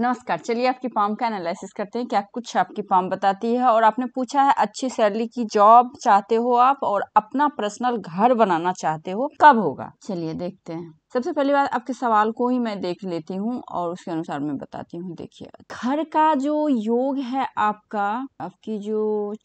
नमस्कार चलिए आपकी पाम का एनालिसिस करते हैं क्या कुछ आपकी पाम बताती है और आपने पूछा है अच्छी सैलरी की जॉब चाहते हो आप और अपना पर्सनल घर बनाना चाहते हो कब होगा चलिए देखते हैं सबसे पहली बात आपके सवाल को ही मैं देख लेती हूँ और उसके अनुसार मैं बताती हूँ देखिए घर का जो योग है आपका आपकी जो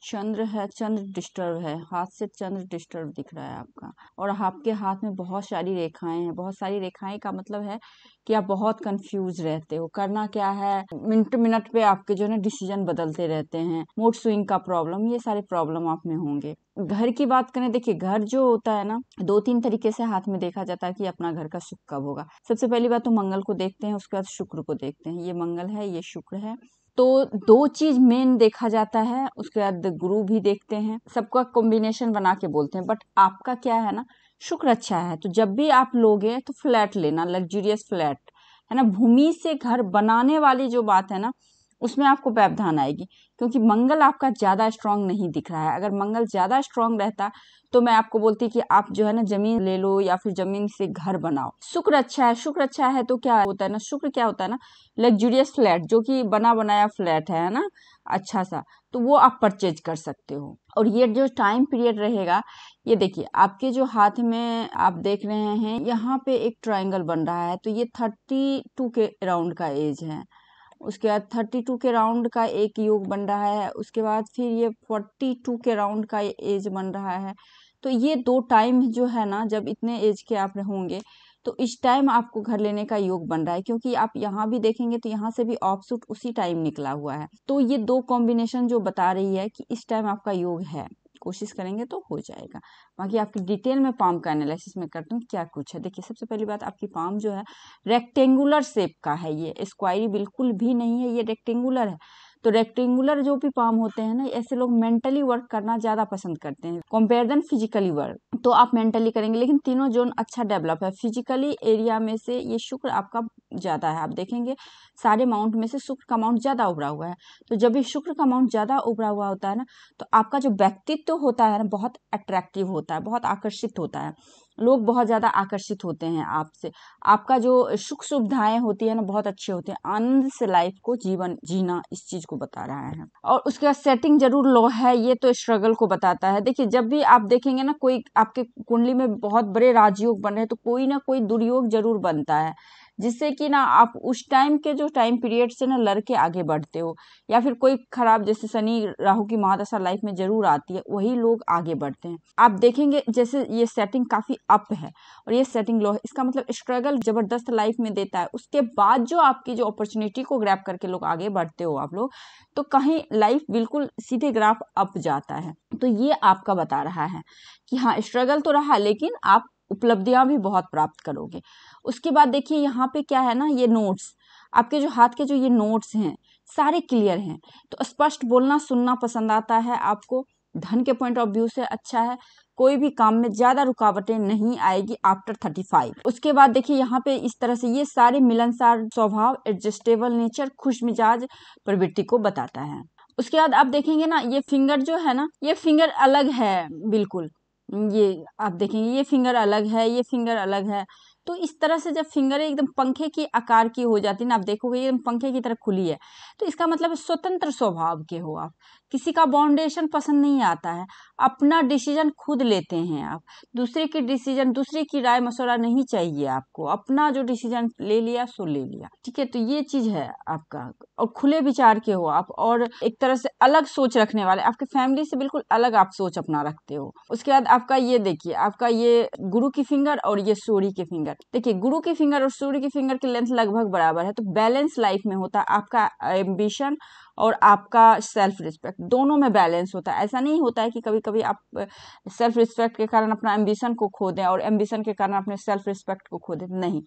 चंद्र है चंद्र डिस्टर्ब है हाथ से चंद्र डिस्टर्ब दिख रहा है आपका और आपके हाथ में बहुत सारी रेखाएं हैं बहुत सारी रेखाएं का मतलब है कि आप बहुत कंफ्यूज रहते हो करना क्या है मिनट मिनट पे आपके जो है डिसीजन बदलते रहते हैं मूड स्विंग का प्रॉब्लम ये सारे प्रॉब्लम आप में होंगे घर की बात करें देखिए घर जो होता है ना दो तीन तरीके से हाथ में देखा जाता है कि अपना घर का सुख कब होगा सबसे पहली बात तो मंगल को देखते हैं उसके बाद शुक्र को देखते हैं ये मंगल है ये शुक्र है तो दो चीज मेन देखा जाता है उसके बाद गुरु भी देखते हैं सबका कॉम्बिनेशन बना के बोलते हैं बट आपका क्या है ना शुक्र अच्छा है तो जब भी आप लोगे तो फ्लैट लेना लग्जूरियस फ्लैट है ना भूमि से घर बनाने वाली जो बात है ना उसमें आपको व्यवधान आएगी क्योंकि मंगल आपका ज़्यादा स्ट्रांग नहीं दिख रहा है अगर मंगल ज़्यादा स्ट्रांग रहता तो मैं आपको बोलती कि आप जो है ना जमीन ले लो या फिर जमीन से घर बनाओ शुक्र अच्छा है शुक्र अच्छा है तो क्या होता है ना शुक्र क्या होता है ना लग्जूरियस फ्लैट जो कि बना बनाया फ्लैट है ना अच्छा सा तो वो आप परचेज कर सकते हो और ये जो टाइम पीरियड रहेगा ये देखिए आपके जो हाथ में आप देख रहे हैं यहाँ पे एक ट्राइंगल बन रहा है तो ये थर्टी टू के अराउंड का एज है उसके बाद थर्टी टू के राउंड का एक योग बन रहा है उसके बाद फिर ये फोर्टी टू के राउंड का एज बन रहा है तो ये दो टाइम जो है ना जब इतने एज के आप होंगे तो इस टाइम आपको घर लेने का योग बन रहा है क्योंकि आप यहाँ भी देखेंगे तो यहाँ से भी ऑफ सूट उसी टाइम निकला हुआ है तो ये दो कॉम्बिनेशन जो बता रही है कि इस टाइम आपका योग है कोशिश करेंगे तो हो जाएगा बाकी आपकी डिटेल में पाम का एनालिसिस मैं करती हूँ क्या कुछ है देखिए सबसे पहली बात आपकी पाम जो है रेक्टेंगुलर शेप का है ये स्क्वायरी बिल्कुल भी नहीं है ये रेक्टेंगुलर है तो रेक्टेंगुलर जो भी पाम होते हैं ना ऐसे लोग मेंटली वर्क करना ज़्यादा पसंद करते हैं कंपेयर देन फिजिकली वर्क तो आप मेंटली करेंगे लेकिन तीनों जोन अच्छा डेवलप है फिजिकली एरिया में से ये शुक्र आपका ज़्यादा है आप देखेंगे सारे माउंट में से शुक्र का माउंट ज़्यादा उभरा हुआ है तो जब भी शुक्र का माउंट ज़्यादा उभरा हुआ होता है ना तो आपका जो व्यक्तित्व होता है ना बहुत अट्रैक्टिव होता है बहुत आकर्षित होता है लोग बहुत ज़्यादा आकर्षित होते हैं आपसे आपका जो सुख सुविधाएं होती है ना बहुत अच्छे होते हैं आनंद से लाइफ को जीवन जीना इस चीज़ को बता रहा है और उसके बाद सेटिंग जरूर लो है ये तो स्ट्रगल को बताता है देखिए जब भी आप देखेंगे ना कोई आपके कुंडली में बहुत बड़े राजयोग बन रहे हैं तो कोई ना कोई दुर्योग जरूर बनता है जिससे कि ना आप उस टाइम के जो टाइम पीरियड से ना लड़ के आगे बढ़ते हो या फिर कोई खराब जैसे शनि राहु की महादशा लाइफ में जरूर आती है वही लोग आगे बढ़ते हैं आप देखेंगे जैसे ये सेटिंग काफ़ी अप है और ये सेटिंग लो है इसका मतलब स्ट्रगल ज़बरदस्त लाइफ में देता है उसके बाद जो आपकी जो अपॉर्चुनिटी को ग्रैप करके लोग आगे बढ़ते हो आप लोग तो कहीं लाइफ बिल्कुल सीधे ग्राफ अप जाता है तो ये आपका बता रहा है कि हाँ स्ट्रगल तो रहा लेकिन आप उपलब्धियां भी बहुत प्राप्त करोगे उसके बाद देखिए यहाँ पे क्या है ना ये नोट्स आपके जो हाथ के जो ये नोट्स हैं सारे क्लियर हैं तो स्पष्ट बोलना सुनना पसंद आता है आपको धन के पॉइंट ऑफ व्यू से अच्छा है कोई भी काम में ज़्यादा रुकावटें नहीं आएगी आफ्टर थर्टी फाइव उसके बाद देखिए यहाँ पे इस तरह से ये सारे मिलनसार स्वभाव एडजस्टेबल नेचर खुश मिजाज प्रवृत्ति को बताता है उसके बाद आप देखेंगे ना ये फिंगर जो है ना ये फिंगर अलग है बिल्कुल ये आप देखेंगे ये फिंगर अलग है ये फिंगर अलग है तो इस तरह से जब फिंगर एकदम पंखे की आकार की हो जाती है ना आप देखोगे एकदम पंखे की तरह खुली है तो इसका मतलब स्वतंत्र स्वभाव के हो आप किसी का बाउंडेशन पसंद नहीं आता है अपना डिसीजन खुद लेते हैं आप दूसरे की डिसीजन दूसरे की राय मशवरा नहीं चाहिए आपको अपना जो डिसीजन ले लिया सो ले लिया ठीक है तो ये चीज है आपका और खुले विचार के हो आप और एक तरह से अलग सोच रखने वाले आपके फैमिली से बिल्कुल अलग आप सोच अपना रखते हो उसके बाद आपका ये देखिए आपका ये गुरु की फिंगर और ये सूर्य की फिंगर देखिए गुरु की फिंगर और सूर्य की फिंगर की लेंथ लगभग बराबर है तो बैलेंस लाइफ में होता है आपका एम्बिशन और आपका सेल्फ रिस्पेक्ट दोनों में बैलेंस होता है ऐसा नहीं होता है कि कभी कभी आप सेल्फ रिस्पेक्ट के कारण अपना एम्बिशन को खो दें और एम्बिशन के कारण अपने सेल्फ रिस्पेक्ट को खो दें नहीं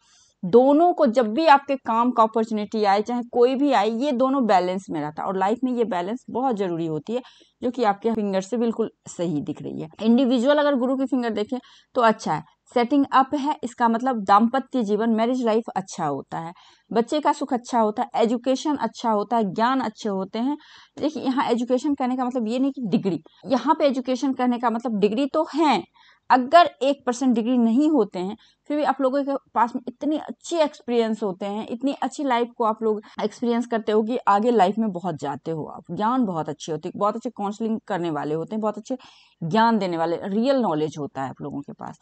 दोनों को जब भी आपके काम का अपॉर्चुनिटी आए चाहे कोई भी आए ये दोनों बैलेंस में रहता है और लाइफ में ये बैलेंस बहुत ज़रूरी होती है जो कि आपके फिंगर से बिल्कुल सही दिख रही है इंडिविजुअल अगर गुरु की फिंगर देखें तो अच्छा है सेटिंग अप है इसका मतलब दाम्पत्य जीवन मैरिज लाइफ अच्छा होता है बच्चे का सुख अच्छा होता है एजुकेशन अच्छा होता है ज्ञान अच्छे होते हैं देखिए यहाँ एजुकेशन कहने का मतलब ये नहीं कि डिग्री यहाँ पे एजुकेशन कहने का मतलब डिग्री तो है अगर एक परसेंट डिग्री नहीं होते हैं फिर भी आप लोगों के पास में इतनी अच्छी एक्सपीरियंस होते हैं इतनी अच्छी लाइफ को आप लोग एक्सपीरियंस करते हो कि आगे लाइफ में बहुत जाते हो आप ज्ञान बहुत अच्छी होती है बहुत अच्छे काउंसलिंग करने वाले होते हैं बहुत अच्छे ज्ञान देने वाले रियल नॉलेज होता है आप लोगों के पास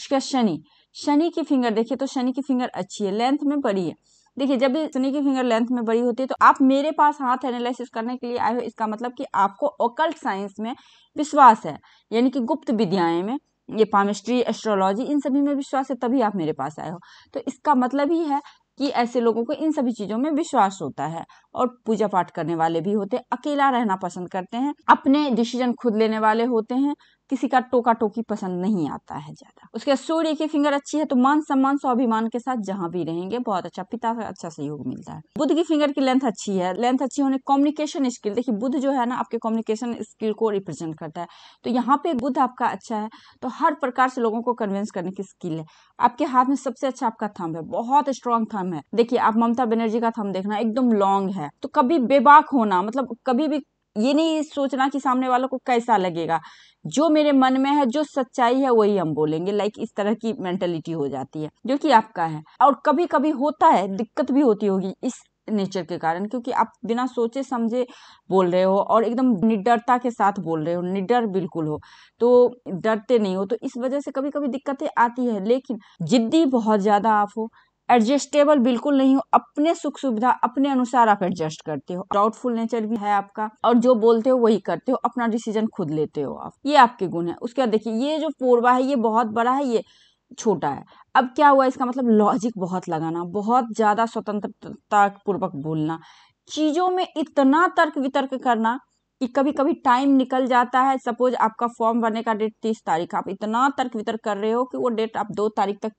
उसके बाद शनि शनि की फिंगर देखिए तो शनि की फिंगर अच्छी है लेंथ में बड़ी है देखिए जब भी शनि की फिंगर लेंथ में बड़ी होती है तो आप मेरे पास हाथ एनालिसिस करने के लिए आए हो इसका मतलब कि आपको ओकल्ट साइंस में विश्वास है यानी कि गुप्त विद्याएं में ये पामिस्ट्री एस्ट्रोलॉजी इन सभी में विश्वास है तभी आप मेरे पास आए हो तो इसका मतलब ही है कि ऐसे लोगों को इन सभी चीज़ों में विश्वास होता है और पूजा पाठ करने वाले भी होते हैं अकेला रहना पसंद करते हैं अपने डिसीजन खुद लेने वाले होते हैं किसी का टोका टोकी पसंद नहीं आता है ज़्यादा उसके सूर्य की फिंगर अच्छी है तो मान सम्मान स्वाभिमान के साथ जहां भी रहेंगे बहुत अच्छा पिता का अच्छा सहयोग मिलता है बुद्ध की फिंगर की लेंथ अच्छी है लेंथ अच्छी होने कम्युनिकेशन स्किल देखिए बुद्ध जो है ना आपके कम्युनिकेशन स्किल को रिप्रेजेंट करता है तो यहाँ पे बुद्ध आपका अच्छा है तो हर प्रकार से लोगों को कन्विंस करने की स्किल है आपके हाथ में सबसे अच्छा आपका थम है बहुत स्ट्रांग थम है देखिए आप ममता बनर्जी का थम देखना एकदम लॉन्ग है तो कभी बेबाक होना मतलब कभी भी ये नहीं सोचना कि सामने वालों को कैसा लगेगा जो मेरे मन में है जो सच्चाई है वही हम बोलेंगे लाइक इस तरह की मेंटेलिटी हो जाती है जो कि आपका है और कभी कभी होता है दिक्कत भी होती होगी इस नेचर के कारण क्योंकि आप बिना सोचे समझे बोल रहे हो और एकदम निडरता के साथ बोल रहे हो निडर बिल्कुल हो तो डरते नहीं हो तो इस वजह से कभी कभी दिक्कतें आती है लेकिन जिद्दी बहुत ज़्यादा आप हो एडजस्टेबल बिल्कुल नहीं हो अपने सुख सुविधा अपने अनुसार आप एडजस्ट करते हो डाउटफुल नेचर भी है आपका और जो बोलते हो वही करते हो अपना डिसीजन खुद लेते हो आप ये आपके गुण है उसके बाद देखिए ये जो पोरवा है ये बहुत बड़ा है ये छोटा है अब क्या हुआ इसका मतलब लॉजिक बहुत लगाना बहुत ज़्यादा स्वतंत्रता पूर्वक बोलना चीज़ों में इतना तर्क वितर्क करना कि कभी कभी टाइम निकल जाता है सपोज आपका फॉर्म भरने का डेट तीस तारीख आप इतना तर्क वितर्क कर रहे हो कि वो डेट आप दो तारीख तक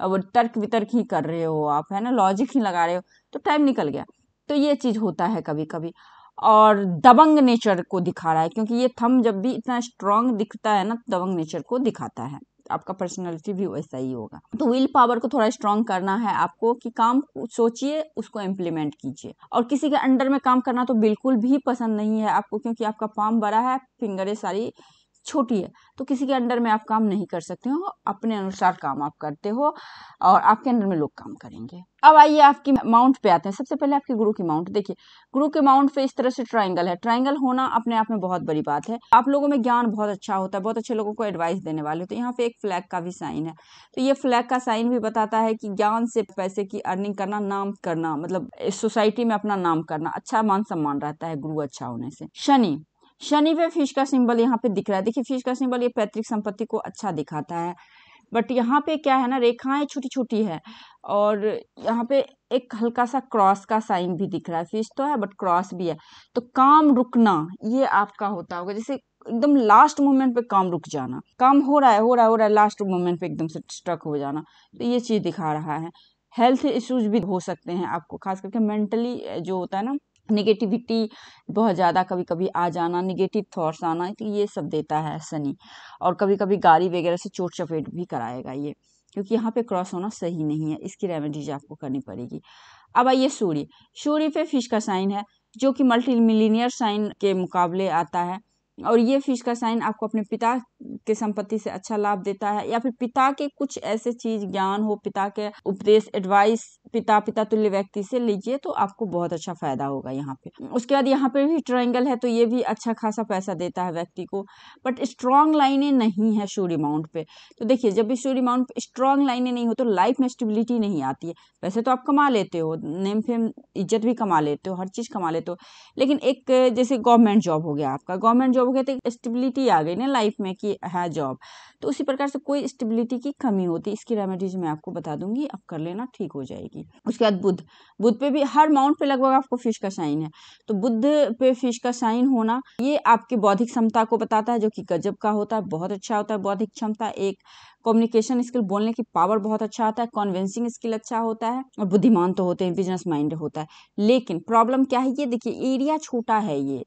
अब तर्क वितर्क ही कर रहे हो आप है ना लॉजिक ही लगा रहे हो तो टाइम निकल गया तो ये चीज़ होता है कभी कभी और दबंग नेचर को दिखा रहा है क्योंकि ये थम जब भी इतना स्ट्रांग दिखता है ना दबंग नेचर को दिखाता है आपका पर्सनैलिटी भी वैसा ही होगा तो विल पावर को थोड़ा स्ट्रांग करना है आपको कि काम सोचिए उसको इम्प्लीमेंट कीजिए और किसी के अंडर में काम करना तो बिल्कुल भी पसंद नहीं है आपको क्योंकि आपका पाम बड़ा है फिंगरें सारी छोटी है तो किसी के अंडर में आप काम नहीं कर सकते हो अपने अनुसार काम आप करते हो और आपके अंडर में लोग काम करेंगे अब आइए आपकी माउंट पे आते हैं सबसे पहले आपके गुरु की माउंट देखिए गुरु के माउंट पे इस तरह से ट्राइंगल है ट्राइंगल होना अपने आप में बहुत बड़ी बात है आप लोगों में ज्ञान बहुत अच्छा होता है बहुत अच्छे लोगों को एडवाइस देने वाले होते हैं यहाँ पे एक फ्लैग का भी साइन है तो ये फ्लैग का साइन भी बताता है कि ज्ञान से पैसे की अर्निंग करना नाम करना मतलब सोसाइटी में अपना नाम करना अच्छा मान सम्मान रहता है गुरु अच्छा होने से शनि शनि पे फिश का सिंबल यहाँ पे दिख रहा है देखिए फिश का सिंबल ये पैतृक संपत्ति को अच्छा दिखाता है बट यहाँ पे क्या है ना रेखाएं छोटी छोटी है और यहाँ पे एक हल्का सा क्रॉस का साइन भी दिख रहा है फिश तो है बट क्रॉस भी है तो काम रुकना ये आपका होता होगा जैसे एकदम लास्ट मोमेंट पे काम रुक जाना काम हो रहा है हो रहा है हो रहा है लास्ट मोमेंट पे एकदम से स्ट्रक हो जाना तो ये चीज़ दिखा रहा है हेल्थ इश्यूज भी हो सकते हैं आपको खास करके मेंटली जो होता है ना निगेटिविटी बहुत ज़्यादा कभी कभी आ जाना निगेटिव थॉट्स आना तो ये सब देता है शनि और कभी कभी गाड़ी वगैरह से चोट चपेट भी कराएगा ये क्योंकि यहाँ पे क्रॉस होना सही नहीं है इसकी रेमेडीज आपको करनी पड़ेगी अब आइए सूर्य सूर्य पे फिश का साइन है जो कि मल्टी मिलीनियर साइन के मुकाबले आता है और ये फिश का साइन आपको अपने पिता के संपत्ति से अच्छा लाभ देता है या फिर पिता के कुछ ऐसे चीज ज्ञान हो पिता के उपदेश एडवाइस पिता पिता तुल्य व्यक्ति से लीजिए तो आपको बहुत अच्छा फायदा होगा यहाँ पे उसके बाद यहाँ पे भी ट्रायंगल है तो ये भी अच्छा खासा पैसा देता है व्यक्ति को बट स्ट्रांग लाइनें नहीं है श्योर अमाउंट पे तो देखिए जब भी श्योर अमाउंट पे स्ट्रांग लाइनें नहीं हो तो लाइफ में स्टेबिलिटी नहीं आती है वैसे तो आप कमा लेते हो नेम फेम इज्जत भी कमा लेते हो हर चीज़ कमा लेते हो लेकिन एक जैसे गवर्नमेंट जॉब हो गया आपका गवर्नमेंट जॉब वो कहते हैं स्टेबिलिटी आ गई ना लाइफ में कि है जॉब तो उसी प्रकार से कोई स्टेबिलिटी की कमी होती है इसकी रेमेडीज मैं आपको बता दूंगी आप कर लेना ठीक हो जाएगी उसके बाद बुध बुध पे भी हर माउंट पे लगभग आपको फिश का साइन है तो बुध पे फिश का साइन होना ये आपकी बौद्धिक क्षमता को बताता है जो कि गजब का होता है बहुत अच्छा होता है बौद्धिक क्षमता एक कम्युनिकेशन स्किल बोलने की पावर बहुत अच्छा आता है कॉन्वेंसिंग स्किल अच्छा होता है और बुद्धिमान तो होते हैं बिजनेस माइंड होता है लेकिन प्रॉब्लम क्या है ये देखिए एरिया छोटा है ये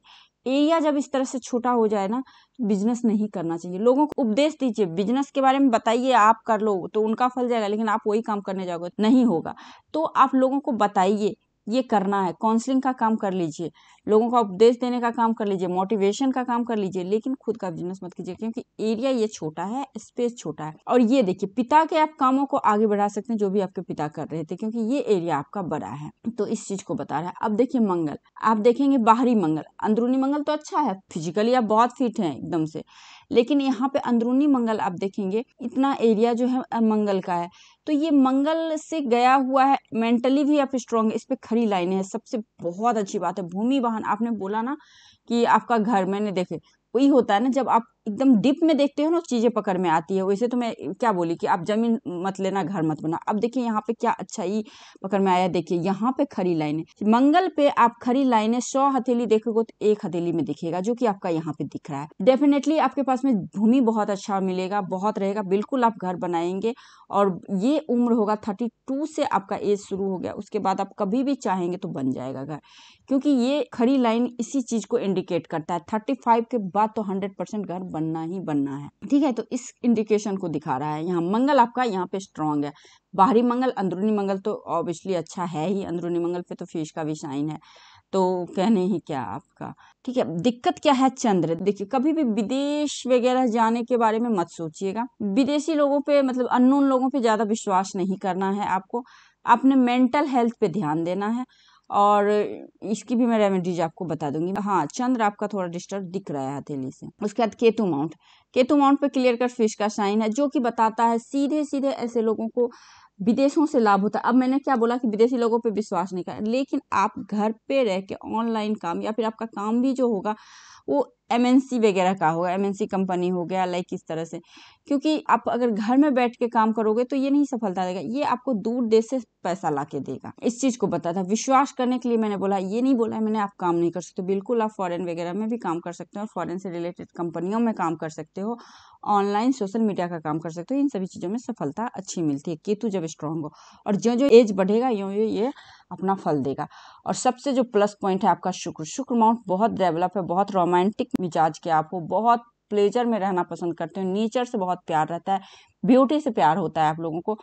एरिया जब इस तरह से छोटा हो जाए ना बिजनेस तो नहीं करना चाहिए लोगों को उपदेश दीजिए बिजनेस के बारे में बताइए आप कर लो तो उनका फल जाएगा लेकिन आप वही काम करने जाओगे नहीं होगा तो आप लोगों को बताइए ये करना है काउंसलिंग का काम कर लीजिए लोगों का उपदेश देने का काम कर लीजिए मोटिवेशन का काम कर लीजिए लेकिन खुद का बिजनेस मत कीजिए क्योंकि एरिया ये छोटा है स्पेस छोटा है और ये देखिए पिता के आप कामों को आगे बढ़ा सकते हैं जो भी आपके पिता कर रहे थे क्योंकि ये एरिया आपका बड़ा है तो इस चीज को बता रहा है अब देखिए मंगल आप देखेंगे बाहरी मंगल अंदरूनी मंगल तो अच्छा है फिजिकली आप बहुत फिट है एकदम से लेकिन यहाँ पे अंदरूनी मंगल आप देखेंगे इतना एरिया जो है मंगल का है तो ये मंगल से गया हुआ है मेंटली भी आप स्ट्रांग इस पर खड़ी लाइने हैं सबसे बहुत अच्छी बात है भूमि वाहन आपने बोला ना कि आपका घर मैंने देखे वही होता है ना जब आप एकदम डीप में देखते हो ना चीज़ें पकड़ में आती है वैसे तो मैं क्या बोली कि आप ज़मीन मत लेना घर मत बना अब देखिए यहाँ पे क्या अच्छा ही पकड़ में आया देखिए यहाँ पे खरी लाइने मंगल पे आप खरी लाइने सौ हथेली देखोगे तो एक हथेली में दिखेगा जो कि आपका यहाँ पे दिख रहा है डेफिनेटली आपके पास में भूमि बहुत अच्छा मिलेगा बहुत रहेगा बिल्कुल आप घर बनाएंगे और ये उम्र होगा थर्टी टू से आपका एज शुरू हो गया उसके बाद आप कभी भी चाहेंगे तो बन जाएगा घर क्योंकि ये खड़ी लाइन इसी चीज़ को इंडिकेट करता है थर्टी फाइव के बाद तो हंड्रेड परसेंट घर बनना ही बनना है ठीक है तो इस इंडिकेशन को दिखा रहा है यहाँ मंगल आपका यहाँ पे स्ट्रांग है बाहरी मंगल अंदरूनी मंगल तो ऑब्वियसली अच्छा है ही अंदरूनी मंगल पे तो फिश का भी साइन है तो कहने ही क्या आपका ठीक है दिक्कत क्या है चंद्र देखिए कभी भी विदेश वगैरह जाने के बारे में मत सोचिएगा विदेशी लोगों पे मतलब अननोन लोगों पे ज़्यादा विश्वास नहीं करना है आपको अपने मेंटल हेल्थ पे ध्यान देना है और इसकी भी मैं रेमेडीज आपको बता दूंगी हाँ चंद्र आपका थोड़ा डिस्टर्ब दिख रहा है हथेली से उसके बाद केतु माउंट केतु माउंट पे क्लियर कट फिश का साइन है जो कि बताता है सीधे सीधे ऐसे लोगों को विदेशों से लाभ होता है अब मैंने क्या बोला कि विदेशी लोगों पे विश्वास नहीं करें लेकिन आप घर पे रह के ऑनलाइन काम या फिर आपका काम भी जो होगा वो एम वगैरह का होगा एम कंपनी हो गया लाइक इस तरह से क्योंकि आप अगर घर में बैठ के काम करोगे तो ये नहीं सफलता देगा ये आपको दूर देश से पैसा ला के देगा इस चीज़ को बता था विश्वास करने के लिए मैंने बोला ये नहीं बोला मैंने आप काम नहीं कर सकते बिल्कुल आप फॉरेन वगैरह में भी काम कर सकते हो फॉरेन से रिलेटेड कंपनियों में काम कर सकते हो ऑनलाइन सोशल मीडिया का काम कर सकते हो इन सभी चीज़ों में सफलता अच्छी मिलती है केतु जब स्ट्रांग हो और जो जो एज बढ़ेगा यो ये अपना फल देगा और सबसे जो प्लस पॉइंट है आपका शुक्र शुक्र माउंट बहुत डेवलप है बहुत रोमांटिक मिजाज के आप हो बहुत प्लेजर में रहना पसंद करते हो नेचर से बहुत प्यार रहता है ब्यूटी से प्यार होता है आप लोगों को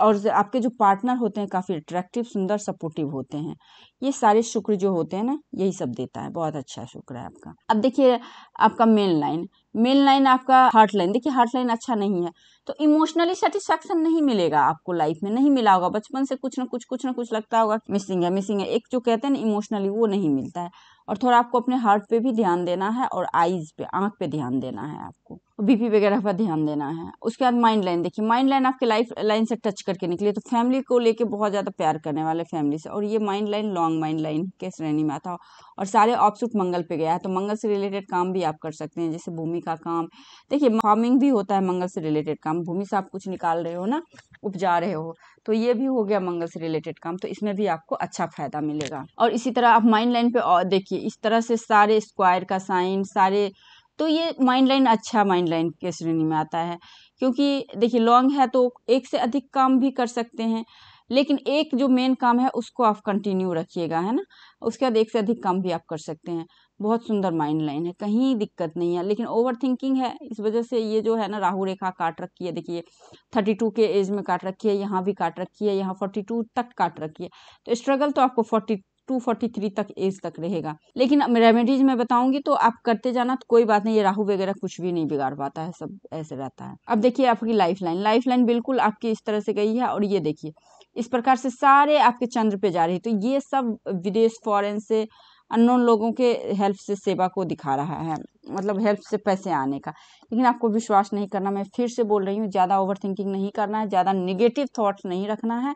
और आपके जो पार्टनर होते हैं काफ़ी अट्रैक्टिव सुंदर सपोर्टिव होते हैं ये सारे शुक्र जो होते हैं ना यही सब देता है बहुत अच्छा शुक्र है आपका अब देखिए आपका मेन लाइन मेन लाइन आपका हार्ट लाइन देखिए हार्ट लाइन अच्छा नहीं है तो इमोशनली सेटिस्फेक्शन नहीं मिलेगा आपको लाइफ में नहीं मिला होगा बचपन से कुछ ना कुछ कुछ ना कुछ लगता होगा मिसिंग है मिसिंग है एक जो कहते हैं ना इमोशनली वो नहीं मिलता है और थोड़ा आपको अपने हार्ट पे भी ध्यान देना है और आईज पे आंख पे ध्यान देना है आपको बी पी वगैरह पर ध्यान देना है उसके बाद माइंड लाइन देखिए माइंड लाइन आपके लाइफ लाइन से टच करके निकले तो फैमिली को लेके बहुत ज़्यादा प्यार करने वाले फैमिली से और ये mind line long mind line के श्रेणी में आता हो और सारे ऑप्शूट मंगल पे गया है तो मंगल से रिलेटेड काम भी आप कर सकते हैं जैसे भूमि का काम देखिए फार्मिंग भी होता है मंगल से रिलेटेड काम भूमि से आप कुछ निकाल रहे हो ना उपजा रहे हो तो ये भी हो गया मंगल से रिलेटेड काम तो इसमें भी आपको अच्छा फायदा मिलेगा और इसी तरह आप माइंड लाइन पे देखिए इस तरह से सारे स्क्वायर का साइन सारे तो ये माइंड लाइन अच्छा माइंड लाइन के श्रेणी में आता है क्योंकि देखिए लॉन्ग है तो एक से अधिक काम भी कर सकते हैं लेकिन एक जो मेन काम है उसको आप कंटिन्यू रखिएगा है ना उसके बाद एक से अधिक काम भी आप कर सकते हैं बहुत सुंदर माइंड लाइन है कहीं दिक्कत नहीं है लेकिन ओवर थिंकिंग है इस वजह से ये जो है ना राहु रेखा काट रखी है देखिए थर्टी टू के एज में काट रखी है यहाँ भी काट रखी है यहाँ फोर्टी टू तक काट रखी है तो स्ट्रगल तो आपको फोर्टी टू फोर्टी थ्री तक एज तक रहेगा लेकिन रेमेडीज में बताऊंगी तो आप करते जाना तो कोई बात नहीं ये राहु वगैरह कुछ भी नहीं बिगाड़ पाता है सब ऐसे रहता है अब देखिए आपकी लाइफ लाइन लाइफ लाइन बिल्कुल आपकी इस तरह से गई है और ये देखिए इस प्रकार से सारे आपके चंद्र पे जा रही हैं तो ये सब विदेश फॉरेन से अननोन लोगों के हेल्प से सेवा को दिखा रहा है मतलब हेल्प से पैसे आने का लेकिन आपको विश्वास नहीं करना मैं फिर से बोल रही हूँ ज़्यादा ओवर थिंकिंग नहीं करना है ज़्यादा निगेटिव थॉट नहीं रखना है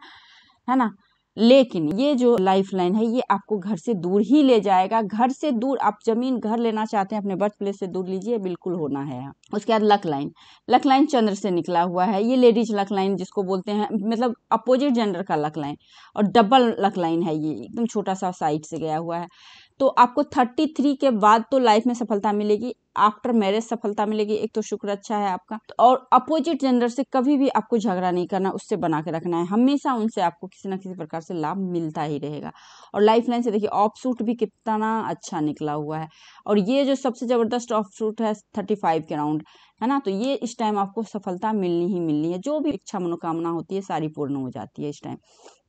है ना लेकिन ये जो लाइफ लाइन है ये आपको घर से दूर ही ले जाएगा घर से दूर आप जमीन घर लेना चाहते हैं अपने बर्थ प्लेस से दूर लीजिए बिल्कुल होना है उसके बाद लक लाइन लक लाइन चंद्र से निकला हुआ है ये लेडीज लक लाइन जिसको बोलते हैं मतलब अपोजिट जेंडर का लक लाइन और डबल लक लाइन है ये एकदम छोटा सा साइड से गया हुआ है तो आपको थर्टी थ्री के बाद तो लाइफ में सफलता मिलेगी आफ्टर मैरिज सफलता मिलेगी एक तो शुक्र अच्छा है आपका तो और अपोजिट जेंडर से कभी भी आपको झगड़ा नहीं करना उससे बना के रखना है हमेशा उनसे आपको किसी ना किसी प्रकार से लाभ मिलता ही रहेगा और लाइफ लाइन से देखिए ऑफ सूट भी कितना अच्छा निकला हुआ है और ये जो सबसे ज़बरदस्त ऑफ सूट है थर्टी फाइव के राउंड है ना तो ये इस टाइम आपको सफलता मिलनी ही मिलनी है जो भी इच्छा मनोकामना होती है सारी पूर्ण हो जाती है इस टाइम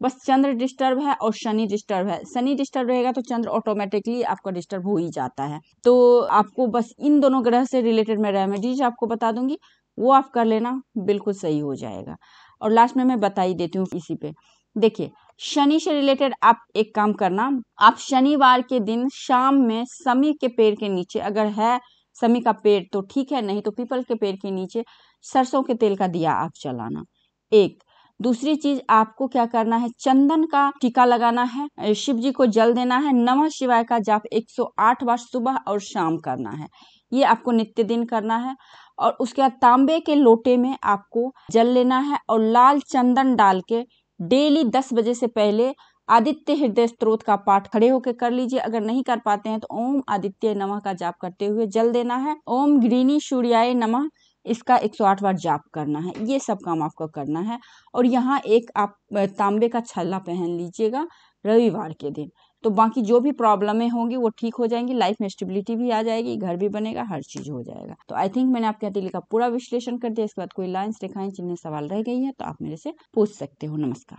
बस चंद्र डिस्टर्ब है और शनि डिस्टर्ब है शनि डिस्टर्ब रहेगा तो चंद्र ऑटोमेटिकली आपका डिस्टर्ब हो ही जाता है तो आपको बस इन इन दोनों ग्रह से रिलेटेड मैं रेमेडीज आपको बता दूंगी वो आप कर लेना बिल्कुल सही हो जाएगा और लास्ट में मैं बता ही देती हूँ इसी पे देखिए शनि से रिलेटेड आप एक काम करना आप शनिवार के दिन शाम में समी के पेड़ के नीचे अगर है समी का पेड़ तो ठीक है नहीं तो पीपल के पेड़ के नीचे सरसों के तेल का दिया आप चलाना एक दूसरी चीज आपको क्या करना है चंदन का टीका लगाना है शिव जी को जल देना है नमः शिवाय का जाप 108 बार सुबह और शाम करना है ये आपको नित्य दिन करना है और उसके बाद तांबे के लोटे में आपको जल लेना है और लाल चंदन डाल के डेली दस बजे से पहले आदित्य हृदय स्त्रोत का पाठ खड़े होकर कर लीजिए अगर नहीं कर पाते हैं तो ओम आदित्य नमः का जाप करते हुए जल देना है ओम ग्रीनी सूर्याय नमः इसका 108 बार जाप करना है ये सब काम आपको करना है और यहाँ एक आप तांबे का छल्ला पहन लीजिएगा रविवार के दिन तो बाकी जो भी प्रॉब्लमें होंगी वो ठीक हो जाएंगी लाइफ में स्टेबिलिटी भी आ जाएगी घर भी बनेगा हर चीज हो जाएगा तो आई थिंक मैंने आपके दिल का पूरा विश्लेषण कर दिया इसके बाद कोई लाइन्स रेखाएं चिन्ह सवाल रह गई है तो आप मेरे से पूछ सकते हो नमस्कार